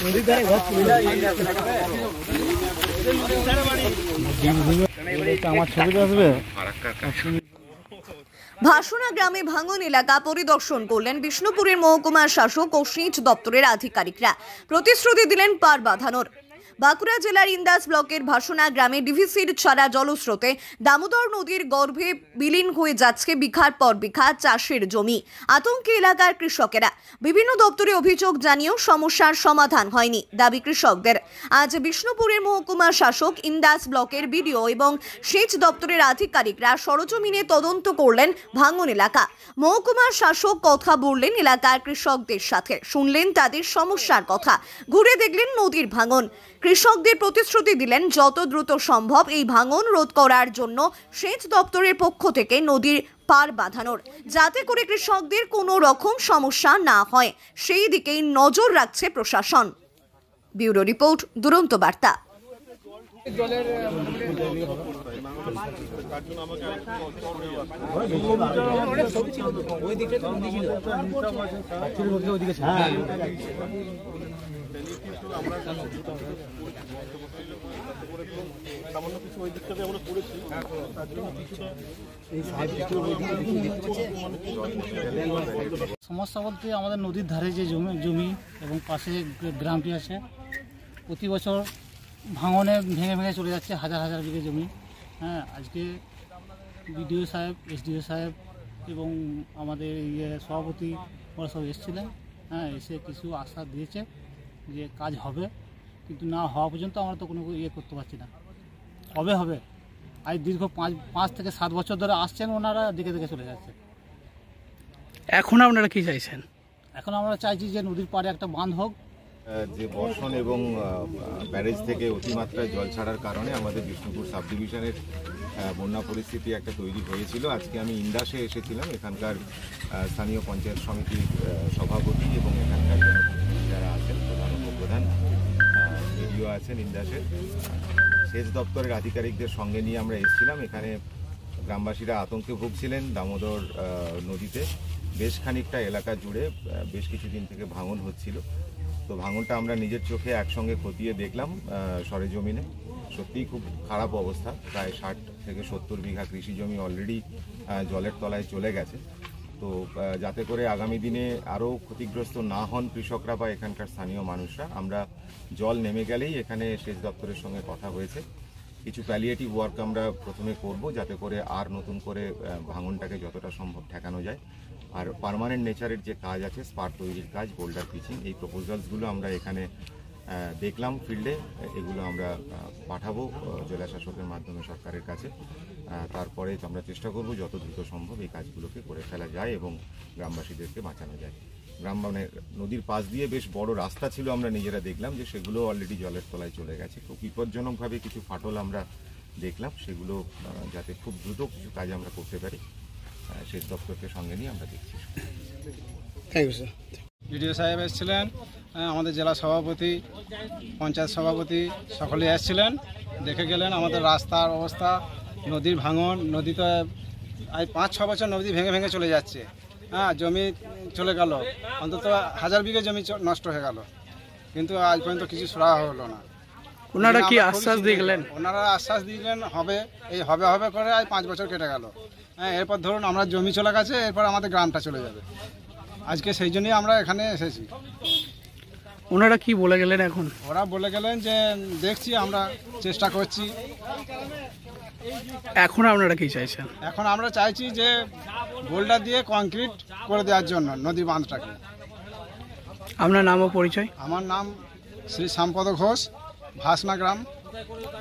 আমার ভাসনা গ্রামে ভাঙন এলাকা পরিদর্শন করলেন বিষ্ণুপুরের মহকুমার শাসক ও সিঁচ দপ্তরের আধিকারিকরা প্রতিশ্রুতি দিলেন পার বাঁধানোর বাঁকুড়া জেলার ইন্দাস ব্লকের ভাসনা গ্রামে ডিভিসির ছাড়া জলস্রোতে দামোদর নদীর গর্ভে বিলীন হয়ে যাচ্ছে বিঘার পর বিঘা চাষের জমি আতঙ্কে এলাকার কৃষকেরা বিভিন্ন দপ্তরে অভিযোগ জানিয়েও সমস্যার সমাধান হয়নি দাবি কৃষকদের আজ বিষ্ণুপুরের মহকুমা শাসক ইন্দাস ব্লকের বিডিও এবং সেচ দপ্তরের আধিকারিকরা সরজমিনে তদন্ত করলেন ভাঙন এলাকা মহকুমার শাসক কথা বললেন এলাকার কৃষকদের সাথে শুনলেন তাদের সমস্যার কথা ঘুরে দেখলেন নদীর ভাঙন কৃষকদের প্রতিশ্রুতি দিলেন যত দ্রুত সম্ভব এই ভাঙন রোধ করার জন্য সেচ দপ্তরের পক্ষ থেকে নদীর পার বাঁধানোর যাতে করে কৃষকদের কোনো রকম সমস্যা না হয় সেই দিকেই নজর রাখছে প্রশাসন ব্যুরো রিপোর্ট দুরন্ত বার্তা সমস্যা বলতে আমাদের নদীর ধারে যে জমি জমি এবং পাশে গ্রামটি আছে প্রতি বছর ভাঙনে ভেঙে ভেঙে চলে যাচ্ছে হাজার হাজার বিঘে জমি হ্যাঁ আজকে বিডিও সাহেব এসডিও সাহেব এবং আমাদের ইয়ে সভাপতি ওরা সব এসেছিলেন হ্যাঁ এসে কিছু আশা দিয়েছে যে কাজ হবে কিন্তু না হওয়া পর্যন্ত আমরা তো কোনো ইয়ে করতে পারছি না হবে হবে আজ দীর্ঘ পাঁচ পাঁচ থেকে সাত বছর ধরে আসছেন ওনারা দেখে দেখে চলে যাচ্ছে এখন আপনারা কি চাইছেন এখন আমরা চাইছি যে নদীর পাড়ে একটা বাঁধ হোক যে বর্ষণ এবং ব্যারেজ থেকে অতিমাত্রায় জল ছাড়ার কারণে আমাদের বিষ্ণুপুর সাব ডিভিশনের বন্যা পরিস্থিতি একটা তৈরি হয়েছিল আজকে আমি ইন্ডাসে এসেছিলাম এখানকার স্থানীয় পঞ্চায়েত সমিতির সভাপতি এবং এখানকার যারা আছেন প্রধান উপপ্রধান আছেন ইন্ডাসের সেচ দপ্তরের আধিকারিকদের সঙ্গে নিয়ে আমরা এসেছিলাম এখানে গ্রামবাসীরা আতঙ্কে ভুগছিলেন দামোদর নদীতে বেশ খানিকটা এলাকা জুড়ে বেশ কিছুদিন থেকে ভাঙন হচ্ছিল তো ভাঙনটা আমরা নিজের চোখে একসঙ্গে খতিয়ে দেখলাম সরেজমিনে সত্যিই খুব খারাপ অবস্থা প্রায় ষাট থেকে সত্তর বিঘা কৃষি জমি অলরেডি জলের তলায় চলে গেছে তো যাতে করে আগামী দিনে আরও ক্ষতিগ্রস্ত না হন কৃষকরা বা এখানকার স্থানীয় মানুষরা আমরা জল নেমে গেলেই এখানে সেচ দপ্তরের সঙ্গে কথা হয়েছে কিছু প্যালিয়েটিভ ওয়ার্ক আমরা প্রথমে করব যাতে করে আর নতুন করে ভাঙনটাকে যতটা সম্ভব ঠেকানো যায় আর পারমানেন্ট নেচারের যে কাজ আছে স্পার তৈরির কাজ বোল্ডার পিচিং এই প্রপোজালসগুলো আমরা এখানে দেখলাম ফিল্ডে এগুলো আমরা পাঠাবো জেলা শাসকের মাধ্যমে সরকারের কাছে তারপরে আমরা চেষ্টা করব যত দ্রুত সম্ভব এই কাজগুলোকে করে ফেলা যায় এবং গ্রামবাসীদেরকে বাঁচানো যায় গ্রাম মানে নদীর পাশ দিয়ে বেশ বড় রাস্তা ছিল আমরা নিজেরা দেখলাম যে সেগুলো অলরেডি জলের তলায় চলে গেছে খুব বিপজ্জনকভাবে কিছু ফাটল আমরা দেখলাম সেগুলো যাতে খুব দ্রুত কিছু কাজ আমরা করতে পারি দপ্তরকে সঙ্গে নিয়ে আমরা দেখছি থ্যাংক ইউ স্যার সাহেব এসেছিলেন আমাদের জেলা সভাপতি পঞ্চায়েত সভাপতি সকলে এসেছিলেন দেখে গেলেন আমাদের রাস্তার অবস্থা নদীর ভাঙন নদীতে আজ পাঁচ ছ বছর নদী ভেঙে ভেঙে চলে যাচ্ছে হ্যাঁ জমি চলে গেল অন্তত হাজার বিঘে জমি নষ্ট হয়ে গেল কিন্তু আজ পর্যন্ত কিছু সুরাহা হলো না ওনারা কি আশ্বাস দিলেন ওনারা আশ্বাস দিলেন হবে এই হবে হবে করে আর পাঁচ বছর কেটে গেল হ্যাঁ এরপর ধরুন আমরা জমি চলে গেছে এরপর আমাদের গ্রামটা চলে যাবে আজকে সেই জন্যই আমরা এখানে এসেছি ওনারা কি বলে গেলেন এখন ওরা বলে গেলেন যে দেখছি আমরা চেষ্টা করছি এখন আপনারা কি চাইছেন এখন আমরা চাইছি যে গোল্ডার দিয়ে কংক্রিট করে দেওয়ার জন্য নদী বাঁধটাকে আপনার নাম ও পরিচয় আমার নাম শ্রী সম্পদ ঘোষ হাসনা গ্রাম